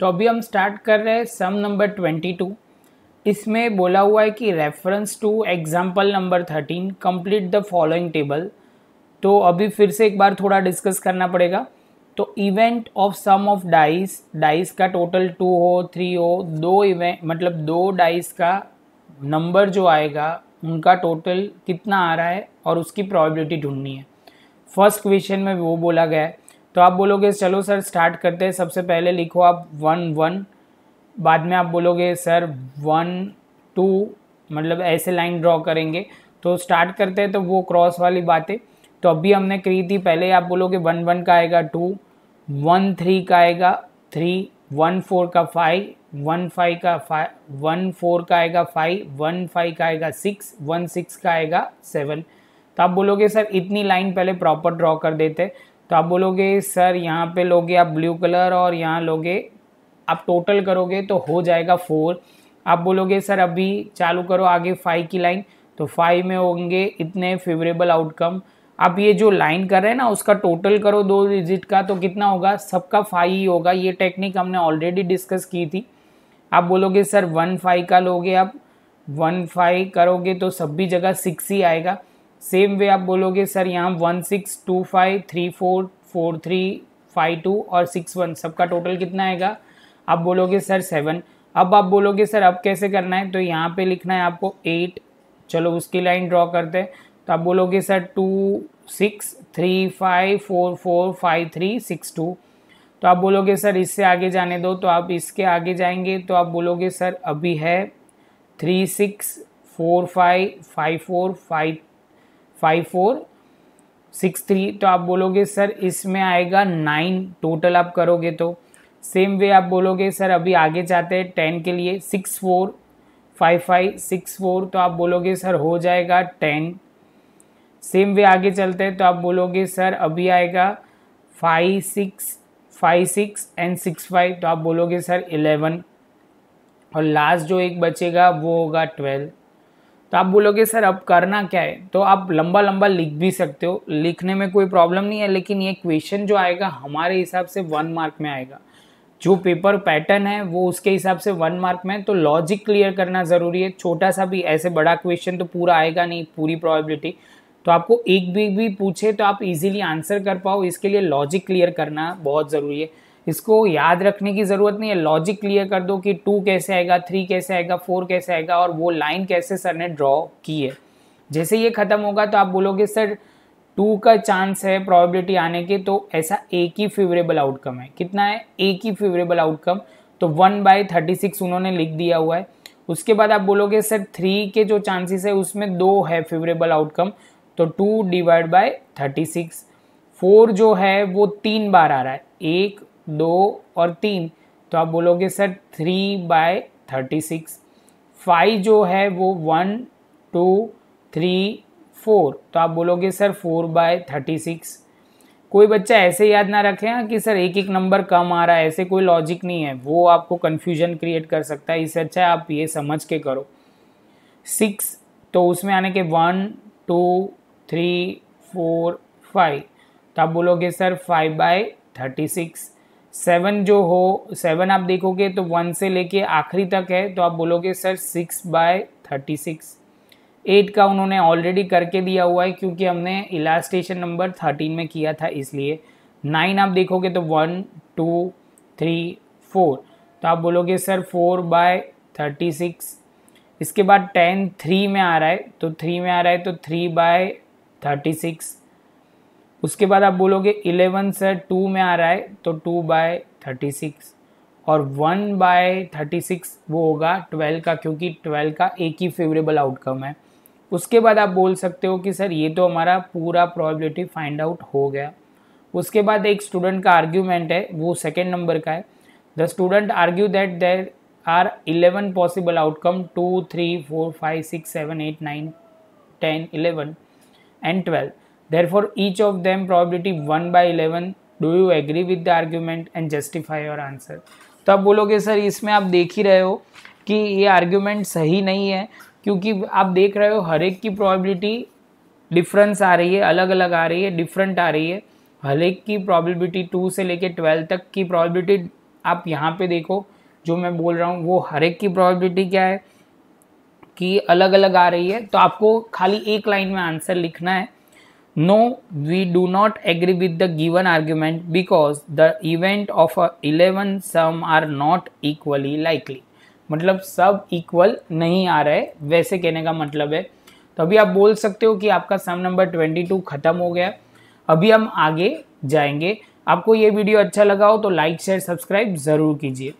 तो अभी हम स्टार्ट कर रहे हैं सम नंबर ट्वेंटी टू इसमें बोला हुआ है कि reference to example number thirteen complete the following table तो अभी फिर से एक बार थोड़ा डिस्कस करना पड़ेगा तो event of sum of dice dice का टोटल टू हो थ्री हो दो इवेंट मतलब दो डाइस का नंबर जो आएगा उनका टोटल कितना आ रहा है और उसकी प्रॉबिलिटी ढूंढनी है फर्स्ट क्वेश्चन में वो बोला गया है तो आप बोलोगे चलो सर स्टार्ट करते हैं सबसे पहले लिखो आप वन वन बाद में आप बोलोगे सर वन टू मतलब ऐसे लाइन ड्रॉ करेंगे तो स्टार्ट करते हैं तो वो क्रॉस वाली बातें तो अभी हमने करी थी पहले आप बोलोगे वन वन का आएगा टू वन थ्री का आएगा थ्री वन फोर का फाइव वन फाइव का फाइव वन फोर का आएगा फाइव वन फाइव का आएगा सिक्स वन सिक्स का आएगा सेवन तो आप बोलोगे सर इतनी लाइन पहले प्रॉपर ड्रॉ कर देते तो आप बोलोगे सर यहाँ पे लोगे आप ब्लू कलर और यहाँ लोगे आप टोटल करोगे तो हो जाएगा फोर आप बोलोगे सर अभी चालू करो आगे फाइव की लाइन तो फाइव में होंगे इतने फेवरेबल आउटकम आप ये जो लाइन कर रहे हैं ना उसका टोटल करो दो डिजिट का तो कितना होगा सबका फाइव ही होगा ये टेक्निक हमने ऑलरेडी डिस्कस की थी आप बोलोगे सर वन फाइव का लोगे आप वन फाइव करोगे तो सब भी जगह सिक्स ही आएगा सेम वे आप बोलोगे सर यहाँ one six two five three four four three five two और सिक्स वन सबका टोटल कितना आएगा आप बोलोगे सर सेवन अब आप बोलोगे सर अब कैसे करना है तो यहाँ पे लिखना है आपको एट चलो उसकी लाइन ड्रॉ करते हैं तो आप बोलोगे sir two six three five four four five three six two तो आप बोलोगे सर इससे आगे जाने दो तो आप इसके आगे जाएंगे तो आप बोलोगे सर अभी है three six four five five four five five four six three तो आप बोलोगे सर इसमें आएगा नाइन टोटल आप करोगे तो सेम वे आप बोलोगे सर अभी आगे जाते हैं टेन के लिए six four five five six four तो आप बोलोगे सर हो जाएगा टेन सेम वे आगे चलते हैं तो आप बोलोगे सर अभी आएगा five six five six and six five तो आप बोलोगे सर इलेवन और लास्ट जो एक बचेगा वो होगा ट्वेल्व तो आप बोलोगे सर अब करना क्या है तो आप लंबा लंबा लिख भी सकते हो लिखने में कोई प्रॉब्लम नहीं है लेकिन ये क्वेश्चन जो आएगा हमारे हिसाब से वन मार्क में आएगा जो पेपर पैटर्न है वो उसके हिसाब से वन मार्क में तो लॉजिक क्लियर करना ज़रूरी है छोटा सा भी ऐसे बड़ा क्वेश्चन तो पूरा आएगा नहीं पूरी प्रॉबिलिटी तो आपको एक भी भी पूछे तो आप इजीली आंसर कर पाओ इसके लिए लॉजिक क्लियर करना बहुत ज़रूरी है इसको याद रखने की ज़रूरत नहीं है लॉजिक क्लियर कर दो कि टू कैसे आएगा थ्री कैसे आएगा फोर कैसे आएगा और वो लाइन कैसे सर ने ड्रॉ की है जैसे ये ख़त्म होगा तो आप बोलोगे सर टू का चांस है प्रोबेबिलिटी आने के तो ऐसा एक ही फेवरेबल आउटकम है कितना है एक ही फेवरेबल आउटकम तो वन बाई थर्टी सिक्स उन्होंने लिख दिया हुआ है उसके बाद आप बोलोगे सर थ्री के जो चांसेस है उसमें दो है फेवरेबल आउटकम तो two divide by thirty six four जो है वो तीन बार आ रहा है एक दो और तीन तो आप बोलोगे sir three by thirty six five जो है वो वन टू थ्री फोर तो आप बोलोगे sir four by thirty six कोई बच्चा ऐसे याद ना रखे हाँ, कि सर एक एक नंबर कम आ रहा है ऐसे कोई लॉजिक नहीं है वो आपको कन्फ्यूजन क्रिएट कर सकता है इससे अच्छा है आप ये समझ के करो सिक्स तो उसमें आने के one two three four five तो आप बोलोगे sir five by thirty six seven जो हो सेवन आप देखोगे तो वन से लेके आखिरी तक है तो आप बोलोगे sir six by thirty six eight का उन्होंने ऑलरेडी करके दिया हुआ है क्योंकि हमने इलास्टेशन नंबर थर्टीन में किया था इसलिए नाइन आप देखोगे तो वन टू थ्री फोर तो आप बोलोगे sir four by thirty six इसके बाद टेन थ्री में आ रहा है तो थ्री में आ रहा है तो थ्री बाय थर्टी सिक्स उसके बाद आप बोलोगे इलेवन से टू में आ रहा है तो टू बाय थर्टी सिक्स और वन बाय थर्टी सिक्स वो होगा ट्वेल्व का क्योंकि ट्वेल्व का एक ही फेवरेबल आउटकम है उसके बाद आप बोल सकते हो कि सर ये तो हमारा पूरा प्रोबेबिलिटी फाइंड आउट हो गया उसके बाद एक स्टूडेंट का आर्ग्यूमेंट है वो सेकेंड नंबर का है the student argue that there are eleven possible outcome two three four five six seven eight nine ten eleven and twelve Therefore, each of them probability 1 by 11. Do you agree with the argument and justify your answer तो आप बोलोगे sir इसमें आप देख ही रहे हो कि ये आर्ग्यूमेंट सही नहीं है क्योंकि आप देख रहे हो हर एक की प्रॉबिलिटी डिफरेंस आ रही है अलग अलग आ रही है डिफरेंट आ रही है हर एक की प्रॉबिलिटी टू से लेके ट्वेल्व तक की प्रॉबिलिटी आप यहाँ पे देखो जो मैं बोल रहा हूँ वो हर एक की प्रॉबिलिटी क्या है कि अलग अलग आ रही है तो आपको खाली एक लाइन में आंसर लिखना है No, we do not agree with the given argument because the event of a 11 sum are not equally likely. मतलब सब इक्वल नहीं आ रहे वैसे कहने का मतलब है तो अभी आप बोल सकते हो कि आपका सम नंबर 22 खत्म हो गया अभी हम आगे जाएंगे आपको ये वीडियो अच्छा लगा हो तो लाइक शेयर सब्सक्राइब ज़रूर कीजिए